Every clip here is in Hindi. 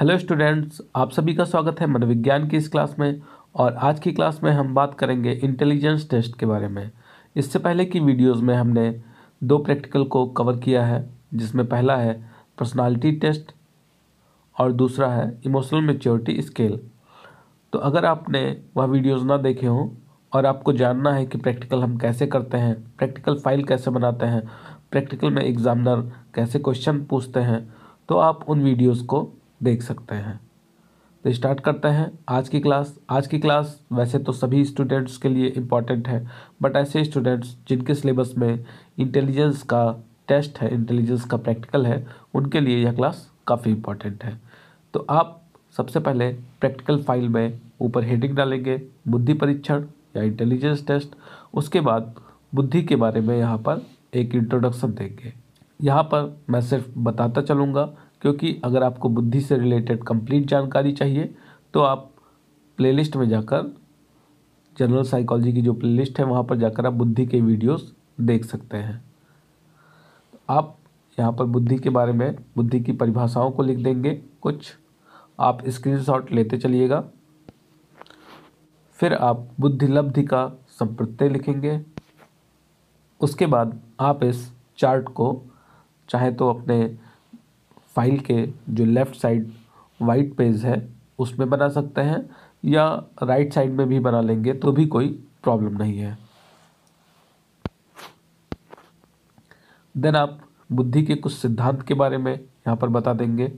हेलो स्टूडेंट्स आप सभी का स्वागत है मनोविज्ञान की इस क्लास में और आज की क्लास में हम बात करेंगे इंटेलिजेंस टेस्ट के बारे में इससे पहले की वीडियोस में हमने दो प्रैक्टिकल को कवर किया है जिसमें पहला है पर्सनालिटी टेस्ट और दूसरा है इमोशनल मेच्योरिटी स्केल तो अगर आपने वह वीडियोस ना देखे हों और आपको जानना है कि प्रैक्टिकल हम कैसे करते हैं प्रैक्टिकल फाइल कैसे बनाते हैं प्रैक्टिकल में एग्जामिनर कैसे क्वेश्चन पूछते हैं तो आप उन वीडियोज़ को देख सकते हैं तो स्टार्ट करते हैं आज की क्लास आज की क्लास वैसे तो सभी स्टूडेंट्स के लिए इम्पॉर्टेंट है बट ऐसे स्टूडेंट्स जिनके सिलेबस में इंटेलिजेंस का टेस्ट है इंटेलिजेंस का प्रैक्टिकल है उनके लिए यह क्लास काफ़ी इम्पॉर्टेंट है तो आप सबसे पहले प्रैक्टिकल फाइल में ऊपर हेडिंग डालेंगे बुद्धि परीक्षण या इंटेलिजेंस टेस्ट उसके बाद बुद्धि के बारे में यहाँ पर एक इंट्रोडक्शन देंगे यहाँ पर मैं सिर्फ बताता चलूँगा क्योंकि अगर आपको बुद्धि से रिलेटेड कंप्लीट जानकारी चाहिए तो आप प्लेलिस्ट में जाकर जनरल साइकोलॉजी की जो प्लेलिस्ट है वहाँ पर जाकर आप बुद्धि के वीडियोस देख सकते हैं आप यहाँ पर बुद्धि के बारे में बुद्धि की परिभाषाओं को लिख देंगे कुछ आप स्क्रीनशॉट लेते चलिएगा फिर आप बुद्धि लब्धि का संप्रत्यय लिखेंगे उसके बाद आप इस चार्ट को चाहे तो अपने फाइल के जो लेफ़्ट साइड वाइट पेज है उसमें बना सकते हैं या राइट साइड में भी बना लेंगे तो भी कोई प्रॉब्लम नहीं है देन आप बुद्धि के कुछ सिद्धांत के बारे में यहाँ पर बता देंगे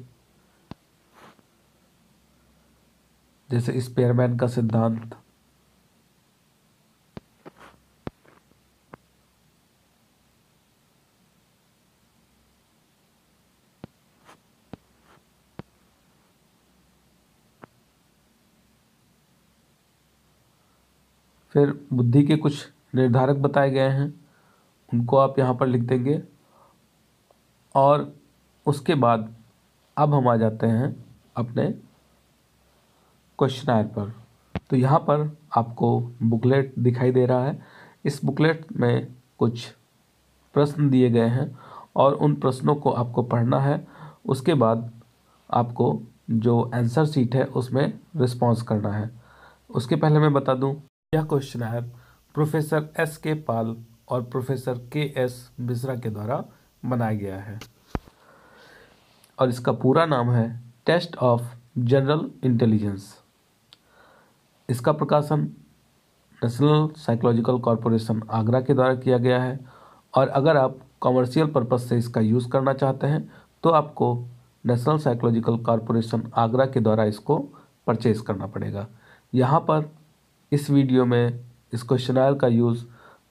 जैसे स्पेयरमैन का सिद्धांत फिर बुद्धि के कुछ निर्धारक बताए गए हैं उनको आप यहाँ पर लिख देंगे और उसके बाद अब हम आ जाते हैं अपने क्वेश्चन पर तो यहाँ पर आपको बुकलेट दिखाई दे रहा है इस बुकलेट में कुछ प्रश्न दिए गए हैं और उन प्रश्नों को आपको पढ़ना है उसके बाद आपको जो आंसर सीट है उसमें रिस्पॉन्स करना है उसके पहले मैं बता दूं यह क्वेश्चनर प्रोफेसर एस के पाल और प्रोफेसर के एस मिश्रा के द्वारा बनाया गया है और इसका पूरा नाम है टेस्ट ऑफ जनरल इंटेलिजेंस इसका प्रकाशन नेशनल साइकोलॉजिकल कॉरपोरेशन आगरा के द्वारा किया गया है और अगर आप कॉमर्शियल पर्पज़ से इसका यूज़ करना चाहते हैं तो आपको नेशनल साइकोलॉजिकल कॉरपोरेशन आगरा के द्वारा इसको परचेज़ करना पड़ेगा यहाँ पर इस वीडियो में इस क्वेश्चनार का यूज़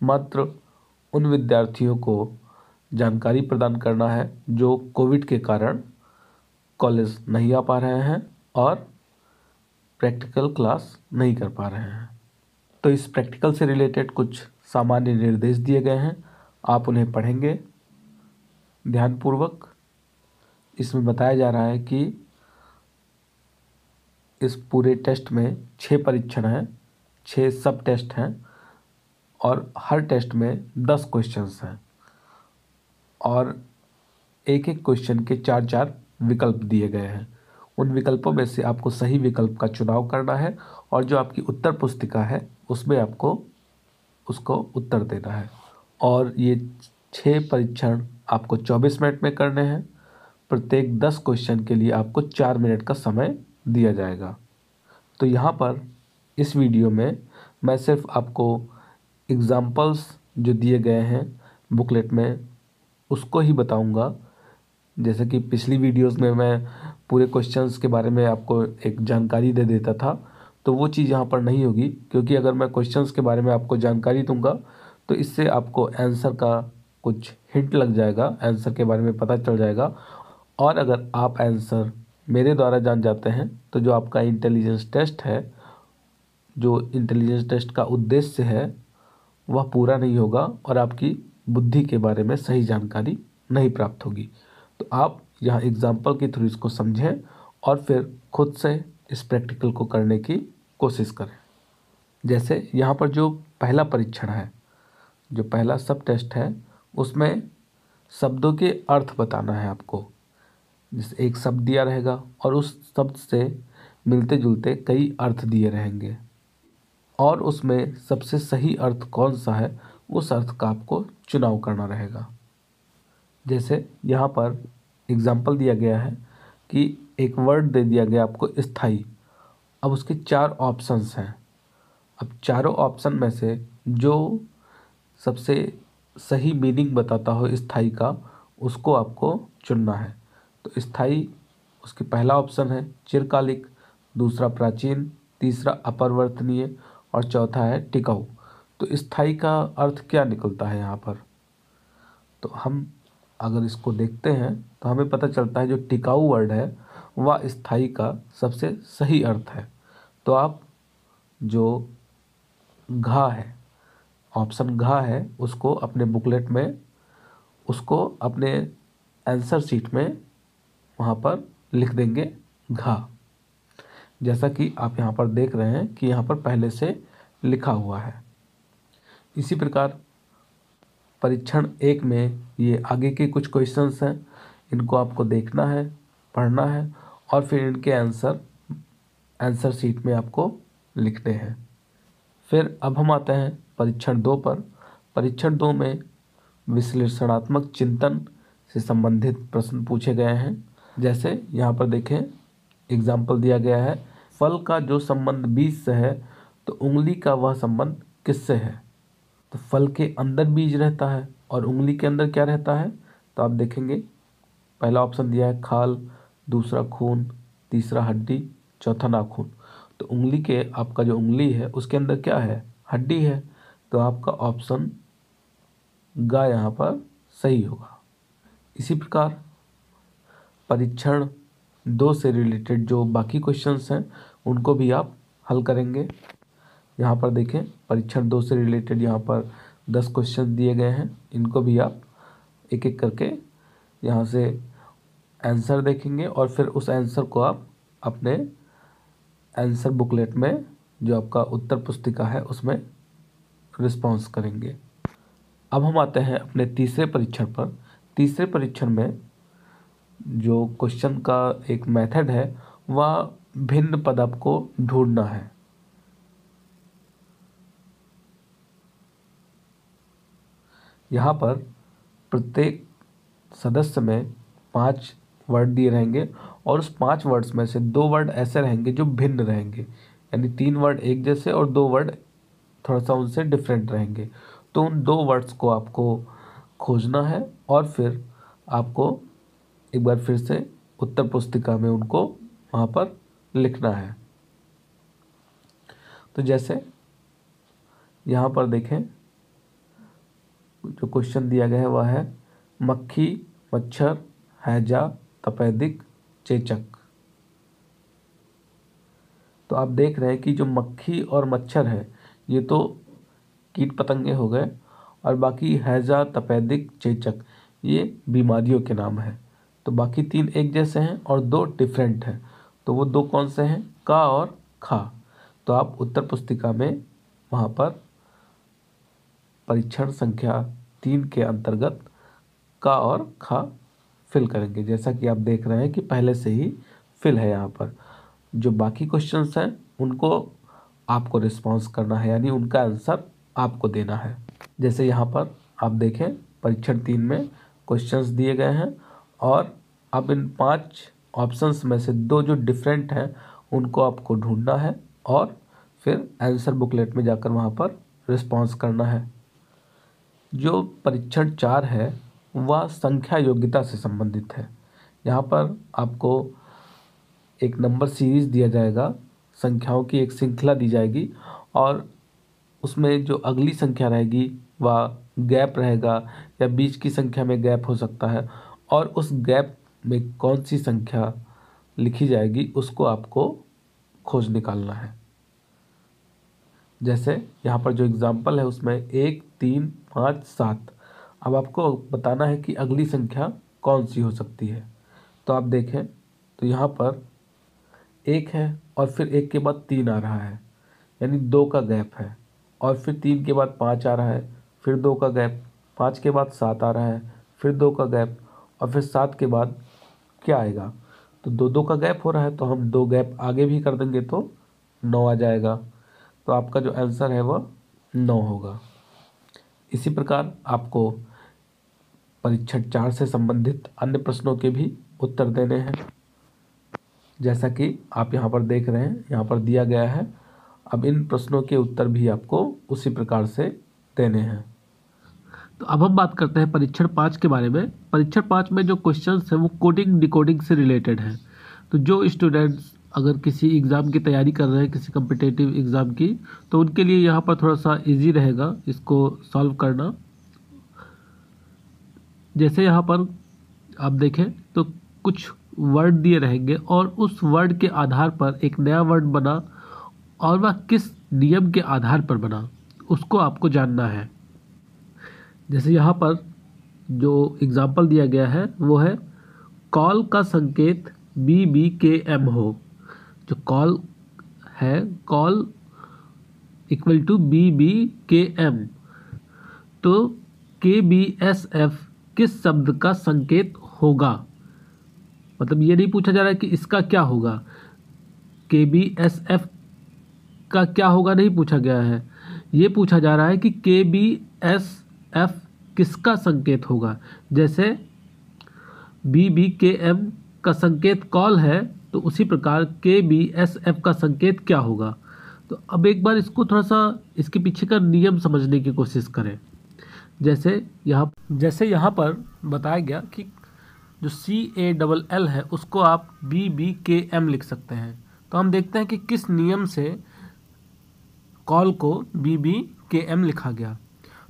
मात्र उन विद्यार्थियों को जानकारी प्रदान करना है जो कोविड के कारण कॉलेज नहीं आ पा रहे हैं और प्रैक्टिकल क्लास नहीं कर पा रहे हैं तो इस प्रैक्टिकल से रिलेटेड कुछ सामान्य निर्देश दिए गए हैं आप उन्हें पढ़ेंगे ध्यानपूर्वक इसमें बताया जा रहा है कि इस पूरे टेस्ट में छः परीक्षण हैं छः सब टेस्ट हैं और हर टेस्ट में दस क्वेश्चंस हैं और एक एक क्वेश्चन के चार चार विकल्प दिए गए हैं उन विकल्पों में से आपको सही विकल्प का चुनाव करना है और जो आपकी उत्तर पुस्तिका है उसमें आपको उसको उत्तर देना है और ये छः परीक्षण आपको चौबीस मिनट में करने हैं प्रत्येक दस क्वेश्चन के लिए आपको चार मिनट का समय दिया जाएगा तो यहाँ पर इस वीडियो में मैं सिर्फ आपको एग्ज़ाम्पल्स जो दिए गए हैं बुकलेट में उसको ही बताऊंगा जैसे कि पिछली वीडियोस में मैं पूरे क्वेश्चंस के बारे में आपको एक जानकारी दे देता था तो वो चीज़ यहाँ पर नहीं होगी क्योंकि अगर मैं क्वेश्चंस के बारे में आपको जानकारी दूंगा तो इससे आपको आंसर का कुछ हिंट लग जाएगा आंसर के बारे में पता चल जाएगा और अगर आप आंसर मेरे द्वारा जान जाते हैं तो जो आपका इंटेलिजेंस टेस्ट है जो इंटेलिजेंस टेस्ट का उद्देश्य है वह पूरा नहीं होगा और आपकी बुद्धि के बारे में सही जानकारी नहीं प्राप्त होगी तो आप यहाँ एग्ज़ाम्पल के थ्रू इसको समझें और फिर खुद से इस प्रैक्टिकल को करने की कोशिश करें जैसे यहाँ पर जो पहला परीक्षण है जो पहला सब टेस्ट है उसमें शब्दों के अर्थ बताना है आपको जैसे एक शब्द दिया रहेगा और उस शब्द से मिलते जुलते कई अर्थ दिए रहेंगे और उसमें सबसे सही अर्थ कौन सा है उस अर्थ का आपको चुनाव करना रहेगा जैसे यहाँ पर एग्ज़ाम्पल दिया गया है कि एक वर्ड दे दिया गया आपको स्थाई अब उसके चार ऑप्शंस हैं अब चारों ऑप्शन में से जो सबसे सही मीनिंग बताता हो स्थाई का उसको आपको चुनना है तो स्थाई उसके पहला ऑप्शन है चिरकालिक दूसरा प्राचीन तीसरा अपरिवर्तनीय और चौथा है टिकाऊ तो स्थाई का अर्थ क्या निकलता है यहाँ पर तो हम अगर इसको देखते हैं तो हमें पता चलता है जो टिकाऊ वर्ड है वह स्थाई का सबसे सही अर्थ है तो आप जो घा है ऑप्शन घा है उसको अपने बुकलेट में उसको अपने आंसर सीट में वहाँ पर लिख देंगे घा जैसा कि आप यहाँ पर देख रहे हैं कि यहाँ पर पहले से लिखा हुआ है इसी प्रकार परीक्षण एक में ये आगे के कुछ क्वेश्चंस हैं इनको आपको देखना है पढ़ना है और फिर इनके आंसर आंसर सीट में आपको लिखते हैं फिर अब हम आते हैं परीक्षण दो पर परीक्षण दो में विश्लेषणात्मक चिंतन से संबंधित प्रश्न पूछे गए हैं जैसे यहाँ पर देखें एग्जाम्पल दिया गया है फल का जो संबंध बीज से है तो उंगली का वह संबंध किससे है तो फल के अंदर बीज रहता है और उंगली के अंदर क्या रहता है तो आप देखेंगे पहला ऑप्शन दिया है खाल दूसरा खून तीसरा हड्डी चौथा नाखून तो उंगली के आपका जो उंगली है उसके अंदर क्या है हड्डी है तो आपका ऑप्शन गा यहाँ पर सही होगा इसी प्रकार परीक्षण दो से रिलेटेड जो बाकी क्वेश्चंस हैं उनको भी आप हल करेंगे यहाँ पर देखें परीक्षण दो से रिलेटेड यहाँ पर दस क्वेश्चन दिए गए हैं इनको भी आप एक एक करके यहाँ से आंसर देखेंगे और फिर उस आंसर को आप अपने आंसर बुकलेट में जो आपका उत्तर पुस्तिका है उसमें रिस्पॉन्स करेंगे अब हम आते हैं अपने तीसरे परीक्षण पर तीसरे परीक्षण में जो क्वेश्चन का एक मेथड है वह भिन्न पदप को ढूंढना है यहाँ पर प्रत्येक सदस्य में पाँच वर्ड दिए रहेंगे और उस पाँच वर्ड्स में से दो वर्ड ऐसे रहेंगे जो भिन्न रहेंगे यानी तीन वर्ड एक जैसे और दो वर्ड थोड़ा सा उनसे डिफरेंट रहेंगे तो उन दो वर्ड्स को आपको खोजना है और फिर आपको एक बार फिर से उत्तर पुस्तिका में उनको वहाँ पर लिखना है तो जैसे यहाँ पर देखें जो क्वेश्चन दिया गया है वह है मक्खी मच्छर हैजा तपेदिक चेचक तो आप देख रहे हैं कि जो मक्खी और मच्छर है ये तो कीट पतंगे हो गए और बाकी हैजा तपेदिक चेचक ये बीमारियों के नाम हैं तो बाकी तीन एक जैसे हैं और दो डिफरेंट हैं तो वो दो कौन से हैं का और खा तो आप उत्तर पुस्तिका में वहाँ पर परीक्षण संख्या तीन के अंतर्गत का और खा फिल करेंगे जैसा कि आप देख रहे हैं कि पहले से ही फिल है यहाँ पर जो बाकी क्वेश्चंस हैं उनको आपको रिस्पॉन्स करना है यानी उनका आंसर आपको देना है जैसे यहाँ पर आप देखें परीक्षण तीन में क्वेश्चंस दिए गए हैं और अब इन पांच ऑप्शंस में से दो जो डिफरेंट हैं उनको आपको ढूंढना है और फिर आंसर बुकलेट में जाकर वहाँ पर रिस्पॉन्स करना है जो परीक्षण चार है वह संख्या योग्यता से संबंधित है यहाँ पर आपको एक नंबर सीरीज़ दिया जाएगा संख्याओं की एक श्रृंखला दी जाएगी और उसमें जो अगली संख्या रहेगी वह गैप रहेगा या बीच की संख्या में गैप हो सकता है और उस गैप में कौन सी संख्या लिखी जाएगी उसको आपको खोज निकालना है जैसे यहाँ पर जो एग्ज़ाम्पल है उसमें एक तीन पाँच सात अब आपको बताना है कि अगली संख्या कौन सी हो सकती है तो आप देखें तो यहाँ पर एक है और फिर एक के बाद तीन आ रहा है यानी दो का गैप है और फिर तीन के बाद पाँच आ रहा है फिर दो का गैप पाँच के बाद सात आ रहा है फिर दो का गैप और फिर सात के बाद क्या आएगा तो दो दो का गैप हो रहा है तो हम दो गैप आगे भी कर देंगे तो नौ आ जाएगा तो आपका जो आंसर है वह नौ होगा इसी प्रकार आपको परीक्षण चार से संबंधित अन्य प्रश्नों के भी उत्तर देने हैं जैसा कि आप यहाँ पर देख रहे हैं यहाँ पर दिया गया है अब इन प्रश्नों के उत्तर भी आपको उसी प्रकार से देने हैं तो अब हम बात करते हैं परीक्षण पाँच के बारे में परीक्षण पाँच में जो क्वेश्चन हैं वो कोडिंग डिकोडिंग से रिलेटेड हैं तो जो स्टूडेंट्स अगर किसी एग्ज़ाम की तैयारी कर रहे हैं किसी कम्पिटेटिव एग्ज़ाम की तो उनके लिए यहाँ पर थोड़ा सा इजी रहेगा इसको सॉल्व करना जैसे यहाँ पर आप देखें तो कुछ वर्ड दिए रहेंगे और उस वर्ड के आधार पर एक नया वर्ड बना और वह किस नियम के आधार पर बना उसको आपको जानना है जैसे यहाँ पर जो एग्ज़ाम्पल दिया गया है वो है कॉल का संकेत बी बी के एम हो जो कॉल है call equal to B B K M तो के बी एस एफ किस शब्द का संकेत होगा मतलब ये नहीं पूछा जा रहा है कि इसका क्या होगा के बी एस एफ का क्या होगा नहीं पूछा गया है ये पूछा जा रहा है कि के बी एस एफ किसका संकेत होगा जैसे बी बी के एम का संकेत कॉल है तो उसी प्रकार के बी एस एफ का संकेत क्या होगा तो अब एक बार इसको थोड़ा सा इसके पीछे का नियम समझने की कोशिश करें जैसे यहाँ जैसे यहाँ पर बताया गया कि जो सी ए डबल एल है उसको आप बी बी के एम लिख सकते हैं तो हम देखते हैं कि किस नियम से कॉल को बी बी के एम लिखा गया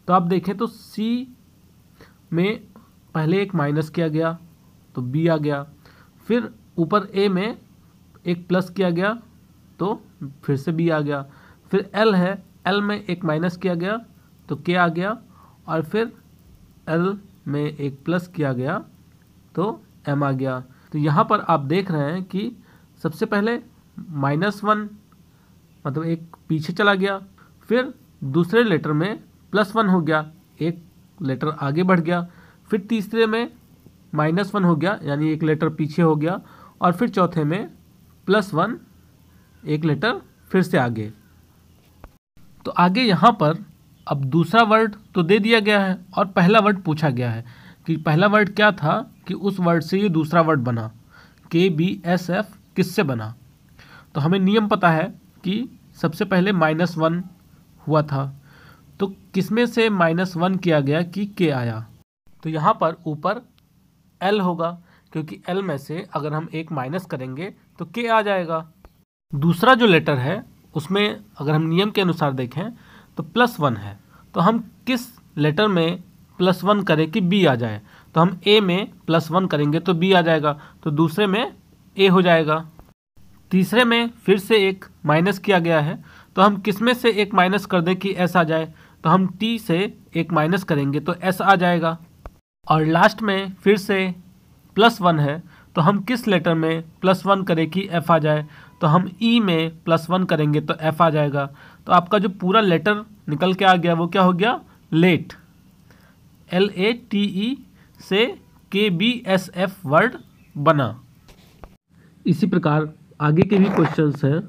तो आप देखें तो सी में पहले एक माइनस किया गया तो बी आ गया फिर ऊपर ए में एक प्लस किया गया तो फिर से बी आ गया फिर एल है एल में एक माइनस किया गया तो के आ गया और फिर एल में एक प्लस किया गया तो एम आ गया तो यहाँ पर आप देख रहे हैं कि सबसे पहले माइनस वन मतलब एक पीछे चला गया फिर दूसरे लेटर में प्लस वन हो गया एक लेटर आगे बढ़ गया फिर तीसरे में माइनस वन हो गया यानी एक लेटर पीछे हो गया और फिर चौथे में प्लस वन एक लेटर फिर से आगे तो आगे यहाँ पर अब दूसरा वर्ड तो दे दिया गया है और पहला वर्ड पूछा गया है कि पहला वर्ड क्या था कि उस वर्ड से ये दूसरा वर्ड बना के बी एस एफ किससे बना तो हमें नियम पता है कि सबसे पहले माइनस वन हुआ था तो किसमें से माइनस वन किया गया कि के आया तो यहाँ पर ऊपर एल होगा क्योंकि एल में से अगर हम एक माइनस करेंगे तो के आ जाएगा दूसरा जो लेटर है उसमें अगर हम नियम के अनुसार देखें तो प्लस वन है तो हम किस लेटर में प्लस वन करें कि बी आ जाए तो हम ए में प्लस वन करेंगे तो बी आ जाएगा तो दूसरे में ए हो जाएगा तीसरे में फिर से एक माइनस किया गया है तो हम किस में से एक माइनस कर दें कि एस आ जाए तो हम टी से एक माइनस करेंगे तो एस आ जाएगा और लास्ट में फिर से प्लस वन है तो हम किस लेटर में प्लस वन करें कि एफ़ आ जाए तो हम ई e में प्लस वन करेंगे तो एफ़ आ जाएगा तो आपका जो पूरा लेटर निकल के आ गया वो क्या हो गया let L A T E से K B S F word बना इसी प्रकार आगे के भी क्वेश्चंस हैं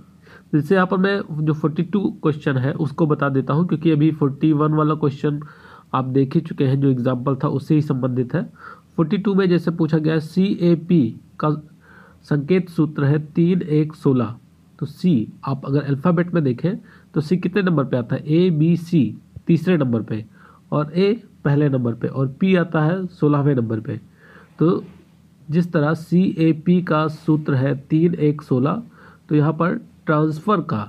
जैसे यहाँ पर मैं जो 42 क्वेश्चन है उसको बता देता हूँ क्योंकि अभी 41 वाला क्वेश्चन आप देख ही चुके हैं जो एग्जाम्पल था उससे ही संबंधित है फोर्टी टू में जैसे पूछा गया सी ए पी का संकेत सूत्र है तीन एक सोलह तो सी आप अगर अल्फ़ाबेट में देखें तो सी कितने नंबर पे आता है ए बी सी तीसरे नंबर पे और ए पहले नंबर पे और पी आता है सोलहवें नंबर पे तो जिस तरह सी ए पी का सूत्र है तीन एक सोलह तो यहाँ पर ट्रांसफ़र का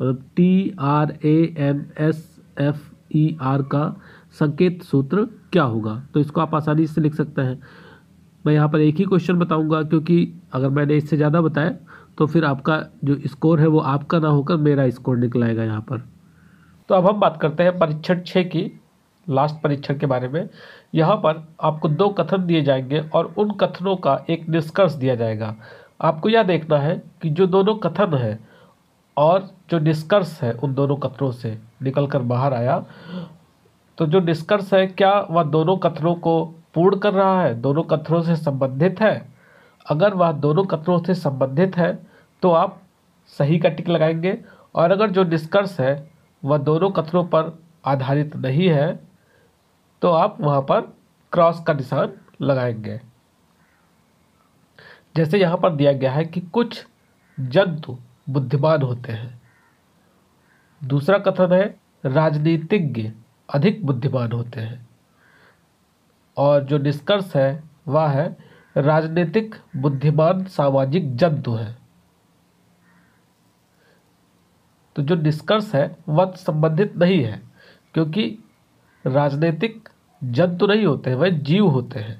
मतलब T R A M S F E R का संकेत सूत्र क्या होगा तो इसको आप आसानी से लिख सकते हैं मैं यहाँ पर एक ही क्वेश्चन बताऊँगा क्योंकि अगर मैंने इससे ज़्यादा बताया तो फिर आपका जो स्कोर है वो आपका ना होकर मेरा स्कोर निकलाएगा यहाँ पर तो अब हम बात करते हैं परीक्षण छः की लास्ट परीक्षण के बारे में यहाँ पर आपको दो कथन दिए जाएंगे और उन कथनों का एक निष्कर्ष दिया जाएगा आपको यह देखना है कि जो दोनों कथन है और जो निष्कर्ष है उन दोनों कथनों से निकल कर बाहर आया तो जो निष्कर्ष है क्या वह दोनों कथनों को पूर्ण कर रहा है दोनों कथनों से संबंधित है अगर वह दोनों कथनों से संबंधित है तो आप सही का टिक लगाएंगे और अगर जो निष्कर्ष है वह दोनों कथनों पर आधारित नहीं है तो आप वहाँ पर क्रॉस का निशान लगाएंगे जैसे यहाँ पर दिया गया है कि कुछ जंतु बुद्धिमान होते हैं दूसरा कथन है राजनीतिज्ञ अधिक बुद्धिमान होते हैं और जो निष्कर्ष है वह है राजनीतिक बुद्धिमान सामाजिक जंतु है तो जो निष्कर्ष है वह तो संबंधित नहीं है क्योंकि राजनीतिक जंतु नहीं होते हैं वह जीव होते हैं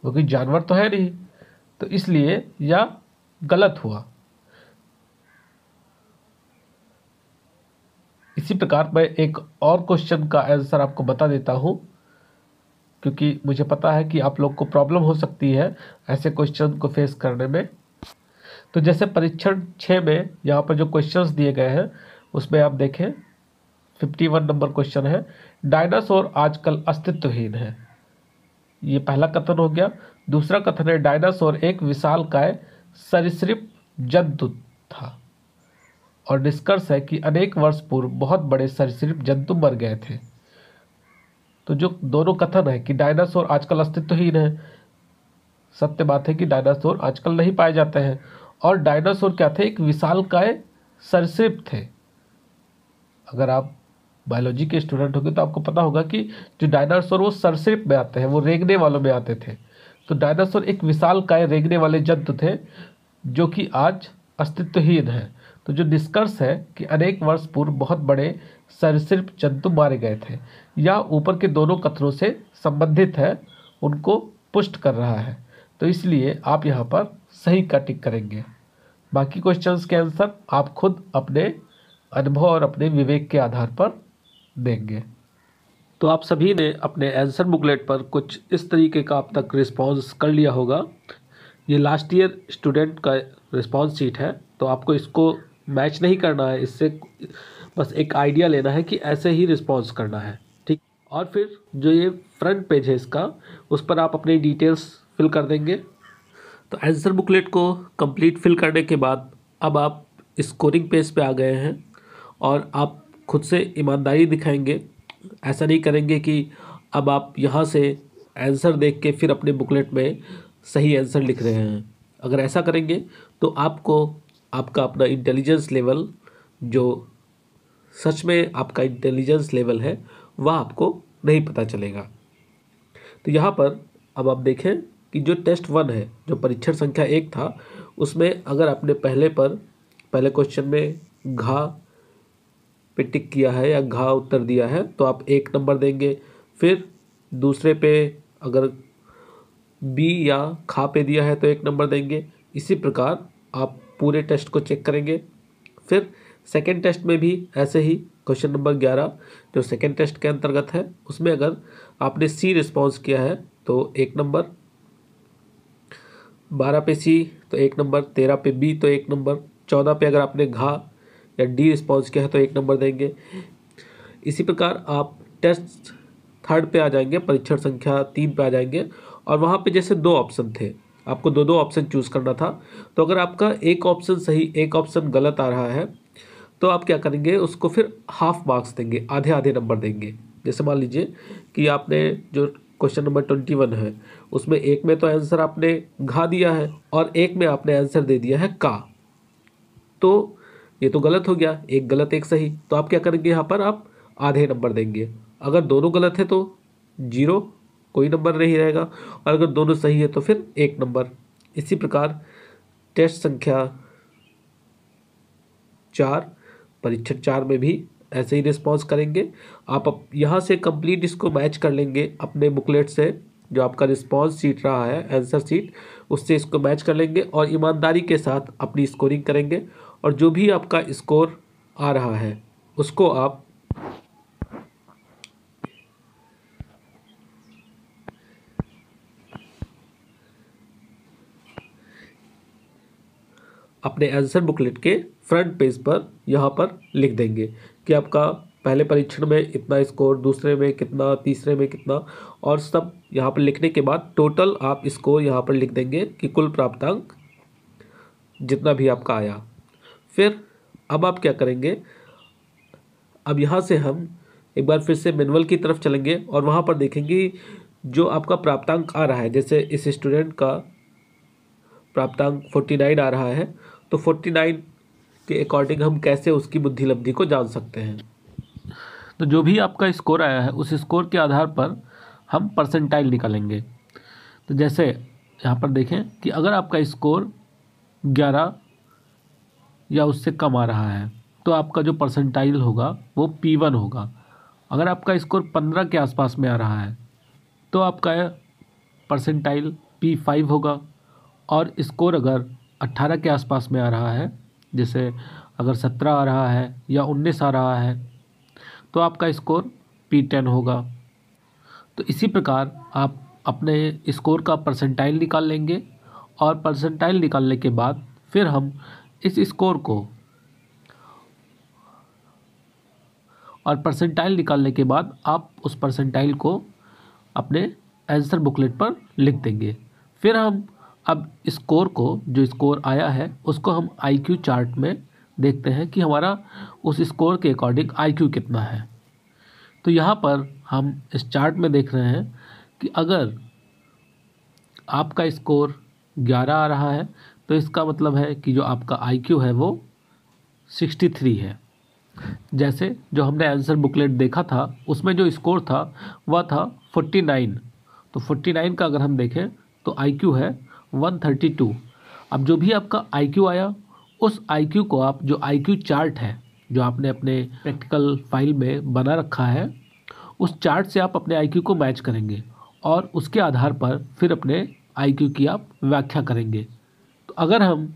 क्योंकि जानवर तो है नहीं तो इसलिए यह गलत हुआ इसी प्रकार मैं एक और क्वेश्चन का आंसर आपको बता देता हूँ क्योंकि मुझे पता है कि आप लोग को प्रॉब्लम हो सकती है ऐसे क्वेश्चन को फेस करने में तो जैसे परीक्षण छः में यहाँ पर जो क्वेश्चंस दिए गए हैं उसमें आप देखें फिफ्टी वन नंबर क्वेश्चन है डायनासोर आजकल अस्तित्वहीन है ये पहला कथन हो गया दूसरा कथन है डायनासोर एक विशाल काय सरिसृप जंतु था और निष्कर्ष है कि अनेक वर्ष पूर्व बहुत बड़े सरसृप जंतु मर गए थे तो जो दोनों कथन है कि डायनासोर आजकल अस्तित्वहीन है सत्य बात है कि डायनासोर आजकल नहीं पाए जाते हैं और डायनासोर क्या थे एक विशाल काय सरसेप थे अगर आप बायोलॉजी के स्टूडेंट होंगे तो आपको पता होगा कि जो डायनासोर वो सरसिप में आते हैं वो रेंगने वालों में आते थे तो डायनासोर एक काय रेंगने वाले जंतु थे जो कि आज अस्तित्वहीन है तो जो निष्कर्ष है कि अनेक वर्ष पूर्व बहुत बड़े सरसिर्प जंतु मारे गए थे या ऊपर के दोनों कथनों से संबंधित है उनको पुष्ट कर रहा है तो इसलिए आप यहाँ पर सही का टिक करेंगे बाकी क्वेश्चंस के आंसर आप खुद अपने अनुभव और अपने विवेक के आधार पर देंगे तो आप सभी ने अपने आंसर बुकलेट पर कुछ इस तरीके का अब तक रिस्पॉन्स कर लिया होगा ये लास्ट ईयर स्टूडेंट का रिस्पॉन्स शीट है तो आपको इसको मैच नहीं करना है इससे बस एक आइडिया लेना है कि ऐसे ही रिस्पॉन्स करना है ठीक और फिर जो ये फ्रंट पेज है इसका उस पर आप अपनी डिटेल्स फिल कर देंगे तो आंसर बुकलेट को कंप्लीट फिल करने के बाद अब आप स्कोरिंग पेज पे आ गए हैं और आप खुद से ईमानदारी दिखाएंगे ऐसा नहीं करेंगे कि अब आप यहाँ से आंसर देख के फिर अपने बुकलेट में सही आंसर लिख रहे हैं अगर ऐसा करेंगे तो आपको आपका अपना इंटेलिजेंस लेवल जो सच में आपका इंटेलिजेंस लेवल है वह आपको नहीं पता चलेगा तो यहाँ पर अब आप देखें कि जो टेस्ट वन है जो परीक्षण संख्या एक था उसमें अगर आपने पहले पर पहले क्वेश्चन में घा पे टिक किया है या घा उत्तर दिया है तो आप एक नंबर देंगे फिर दूसरे पे अगर बी या खा पे दिया है तो एक नंबर देंगे इसी प्रकार आप पूरे टेस्ट को चेक करेंगे फिर सेकेंड टेस्ट में भी ऐसे ही क्वेश्चन नंबर ग्यारह जो सेकेंड टेस्ट के अंतर्गत है उसमें अगर आपने सी रिस्पॉन्स किया है तो एक नंबर बारह पे सी तो एक नंबर तेरह पे बी तो एक नंबर चौदह पे अगर आपने घा या डी रिस्पॉन्स किया है तो एक नंबर देंगे इसी प्रकार आप टेस्ट थर्ड पे आ जाएंगे परीक्षण संख्या तीन पे आ जाएंगे और वहाँ पे जैसे दो ऑप्शन थे आपको दो दो ऑप्शन चूज़ करना था तो अगर आपका एक ऑप्शन सही एक ऑप्शन गलत आ रहा है तो आप क्या करेंगे उसको फिर हाफ मार्क्स देंगे आधे आधे नंबर देंगे जैसे मान लीजिए कि आपने जो क्वेश्चन नंबर ट्वेंटी वन है उसमें एक में तो आंसर आपने घा दिया है और एक में आपने आंसर दे दिया है का तो ये तो गलत हो गया एक गलत एक सही तो आप क्या करेंगे यहाँ पर आप आधे नंबर देंगे अगर दोनों गलत है तो जीरो कोई नंबर नहीं रहेगा और अगर दोनों सही है तो फिर एक नंबर इसी प्रकार टेस्ट संख्या चार परीक्षण चार में भी ऐसे ही रिस्पॉन्स करेंगे आप यहाँ से कंप्लीट इसको मैच कर लेंगे अपने बुकलेट से जो आपका रिस्पॉन्स सीट रहा है आंसर सीट उससे इसको मैच कर लेंगे और ईमानदारी के साथ अपनी स्कोरिंग करेंगे और जो भी आपका स्कोर आ रहा है उसको आप अपने आंसर बुकलेट के फ्रंट पेज पर यहाँ पर लिख देंगे कि आपका पहले परीक्षण में इतना स्कोर दूसरे में कितना तीसरे में कितना और सब यहाँ पर लिखने के बाद टोटल आप स्कोर यहाँ पर लिख देंगे कि कुल प्राप्तांक जितना भी आपका आया फिर अब आप क्या करेंगे अब यहाँ से हम एक बार फिर से मैनुअल की तरफ चलेंगे और वहाँ पर देखेंगे जो आपका प्राप्तांक आ रहा है जैसे इस स्टूडेंट का प्राप्तांक फोर्टी नाइन आ रहा है तो फोर्टी नाइन के अकॉर्डिंग हम कैसे उसकी बुद्धि लब्धि को जान सकते हैं तो जो भी आपका स्कोर आया है उस स्कोर के आधार पर हम परसेंटाइल निकालेंगे तो जैसे यहाँ पर देखें कि अगर आपका स्कोर ग्यारह या उससे कम आ रहा है तो आपका जो परसेंटाइल होगा वो पी वन होगा अगर आपका स्कोर पंद्रह के आसपास में आ रहा है तो आपका परसेंटाइल पी फाइव होगा और स्कोर अगर अट्ठारह के आसपास में आ रहा है जैसे अगर सत्रह आ रहा है या उन्नीस आ रहा है तो आपका स्कोर पी टेन होगा तो इसी प्रकार आप अपने स्कोर का परसेंटाइल निकाल लेंगे और परसेंटाइल निकालने के बाद फिर हम इस स्कोर को और परसेंटाइल निकालने के बाद आप उस परसेंटाइल को अपने आंसर बुकलेट पर लिख देंगे फिर हम अब स्कोर को जो स्कोर आया है उसको हम आईक्यू चार्ट में देखते हैं कि हमारा उस स्कोर के अकॉर्डिंग आईक्यू कितना है तो यहाँ पर हम इस चार्ट में देख रहे हैं कि अगर आपका स्कोर ग्यारह आ रहा है तो इसका मतलब है कि जो आपका आईक्यू है वो सिक्सटी थ्री है जैसे जो हमने आंसर बुकलेट देखा था उसमें जो स्कोर था वह था फोर्टी नाइन तो फोर्टी नाइन का अगर हम देखें तो आईक्यू है 132 अब जो भी आपका आईक्यू आया उस आईक्यू को आप जो आईक्यू चार्ट है जो आपने अपने प्रैक्टिकल फाइल में बना रखा है उस चार्ट से आप अपने आईक्यू को मैच करेंगे और उसके आधार पर फिर अपने आईक्यू की आप व्याख्या करेंगे तो अगर हम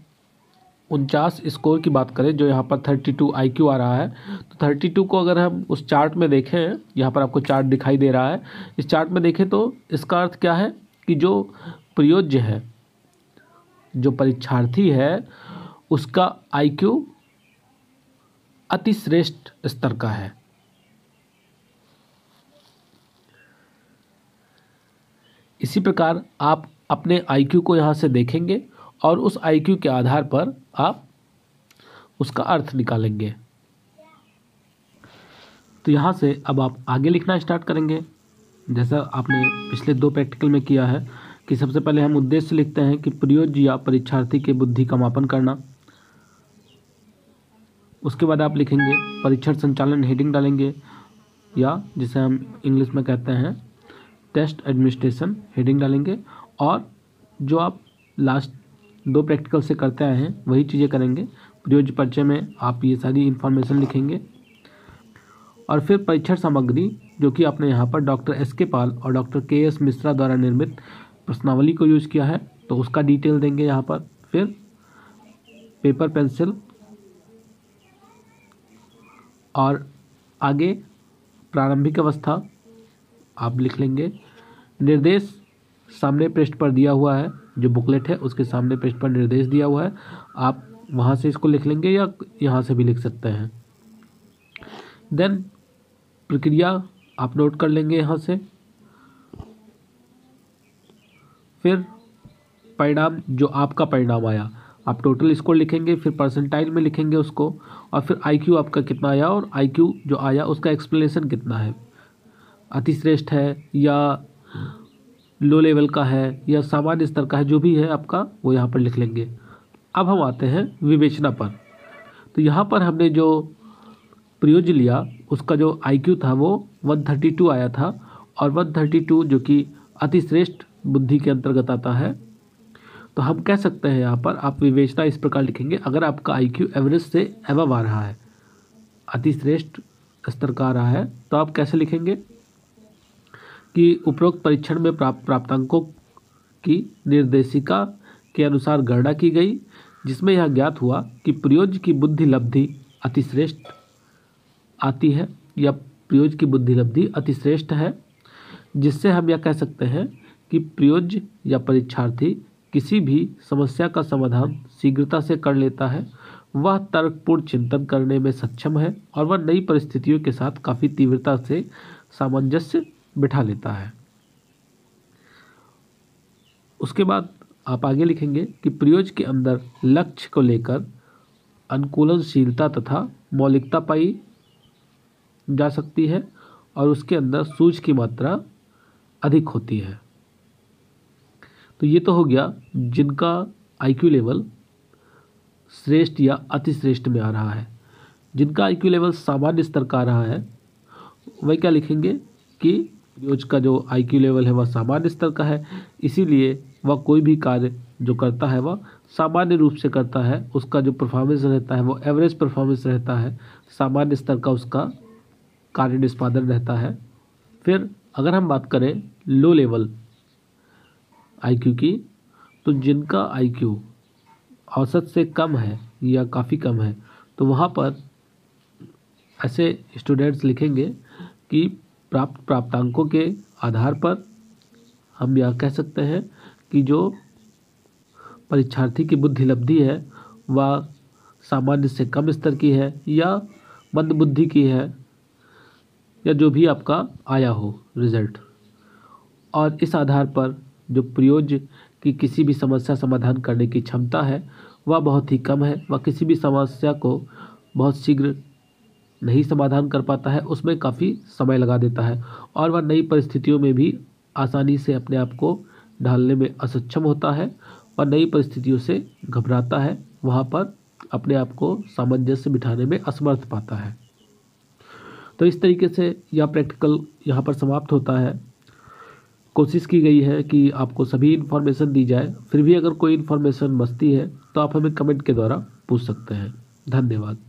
उनचास स्कोर की बात करें जो यहाँ पर थर्टी टू आई क्यू आ रहा है तो थर्टी टू को अगर हम उस चार्ट में देखें यहाँ पर आपको चार्ट दिखाई दे रहा है इस चार्ट में देखें तो इसका अर्थ क्या है कि जो प्रयोज्य है जो परीक्षार्थी है उसका आईक्यू अतिश्रेष्ठ स्तर का है इसी प्रकार आप अपने आईक्यू को यहाँ से देखेंगे और उस आईक्यू के आधार पर आप उसका अर्थ निकालेंगे तो यहाँ से अब आप आगे लिखना स्टार्ट करेंगे जैसा आपने पिछले दो प्रैक्टिकल में किया है कि सबसे पहले हम उद्देश्य लिखते हैं कि प्रयोज्य या परीक्षार्थी के बुद्धि का मापन करना उसके बाद आप लिखेंगे परीक्षण संचालन हेडिंग डालेंगे या जिसे हम इंग्लिश में कहते हैं टेस्ट एडमिनिस्ट्रेशन हेडिंग डालेंगे और जो आप लास्ट दो प्रैक्टिकल से करते आए हैं वही चीज़ें करेंगे प्रयोज्य परिचय में आप ये सारी इन्फॉर्मेशन लिखेंगे और फिर परीक्षण सामग्री जो कि आपने यहाँ पर डॉक्टर एस के पाल और डॉक्टर के एस मिश्रा द्वारा निर्मित प्रश्नावली को यूज़ किया है तो उसका डिटेल देंगे यहाँ पर फिर पेपर पेंसिल और आगे प्रारंभिक अवस्था आप लिख लेंगे निर्देश सामने पृष्ट पर दिया हुआ है जो बुकलेट है उसके सामने पृष्ठ पर निर्देश दिया हुआ है आप वहाँ से इसको लिख लेंगे या यहाँ से भी लिख सकते हैं देन प्रक्रिया आप नोट कर लेंगे यहाँ से फिर परिणाम जो आपका परिणाम आया आप टोटल स्कोर लिखेंगे फिर परसेंटाइल में लिखेंगे उसको और फिर आईक्यू आपका कितना आया और आईक्यू जो आया उसका एक्सप्लेनेशन कितना है अतिश्रेष्ठ है या लो लेवल का है या सामान्य स्तर का है जो भी है आपका वो यहाँ पर लिख लेंगे अब हम आते हैं विवेचना पर तो यहाँ पर हमने जो प्रयोज लिया उसका जो आईक्यू था वो 132 आया था और 132 जो कि अतिश्रेष्ठ बुद्धि के अंतर्गत आता है तो हम कह सकते हैं यहाँ पर आप विवेचना इस प्रकार लिखेंगे अगर आपका आईक्यू एवरेज से एवव आ रहा है अतिश्रेष्ठ स्तर का आ रहा है तो आप कैसे लिखेंगे कि उपरोक्त परीक्षण में प्राप्त प्राप्तांकों की निर्देशिका के अनुसार गणना की गई जिसमें यह ज्ञात हुआ कि प्रयोज की बुद्धि लब्धि अतिश्रेष्ठ आती है या प्रयोज की बुद्धि लब्धि अतिश्रेष्ठ है जिससे हम यह कह सकते हैं कि प्रयोज्य या परीक्षार्थी किसी भी समस्या का समाधान शीघ्रता से कर लेता है वह तर्कपूर्ण चिंतन करने में सक्षम है और वह नई परिस्थितियों के साथ काफ़ी तीव्रता से सामंजस्य बिठा लेता है उसके बाद आप आगे लिखेंगे कि प्रयोज के अंदर लक्ष्य को लेकर अनुकूलनशीलता तथा मौलिकता पाई जा सकती है और उसके अंदर सूझ की मात्रा अधिक होती है तो ये तो हो गया जिनका आईक्यू लेवल श्रेष्ठ या अतिश्रेष्ठ में आ रहा है जिनका आईक्यू लेवल सामान्य स्तर का आ रहा है वह क्या लिखेंगे कि योज का जो आईक्यू लेवल है वह सामान्य स्तर का है इसीलिए वह कोई भी कार्य जो करता है वह सामान्य रूप से करता है उसका जो परफॉर्मेंस रहता है वह एवरेज परफॉर्मेंस रहता है सामान्य स्तर का उसका कार्य निष्पादन रहता है फिर अगर हम बात करें लो लेवल आईक्यू की तो जिनका आईक्यू औसत से कम है या काफ़ी कम है तो वहाँ पर ऐसे स्टूडेंट्स लिखेंगे कि प्राप्त प्राप्तांकों के आधार पर हम यह कह सकते हैं कि जो परीक्षार्थी की बुद्धि लब्धि है वह सामान्य से कम स्तर की है या मंद बुद्धि की है या जो भी आपका आया हो रिजल्ट और इस आधार पर जो प्रयोज की किसी भी समस्या समाधान करने की क्षमता है वह बहुत ही कम है वह किसी भी समस्या को बहुत शीघ्र नहीं समाधान कर पाता है उसमें काफ़ी समय लगा देता है और वह नई परिस्थितियों में भी आसानी से अपने आप को ढालने में असक्षम होता है और नई परिस्थितियों से घबराता है वहाँ पर अपने आप को सामंजस्य बिठाने में असमर्थ पाता है तो इस तरीके से यह प्रैक्टिकल यहाँ पर समाप्त होता है कोशिश की गई है कि आपको सभी इन्फॉर्मेशन दी जाए फिर भी अगर कोई इन्फॉर्मेशन बचती है तो आप हमें कमेंट के द्वारा पूछ सकते हैं धन्यवाद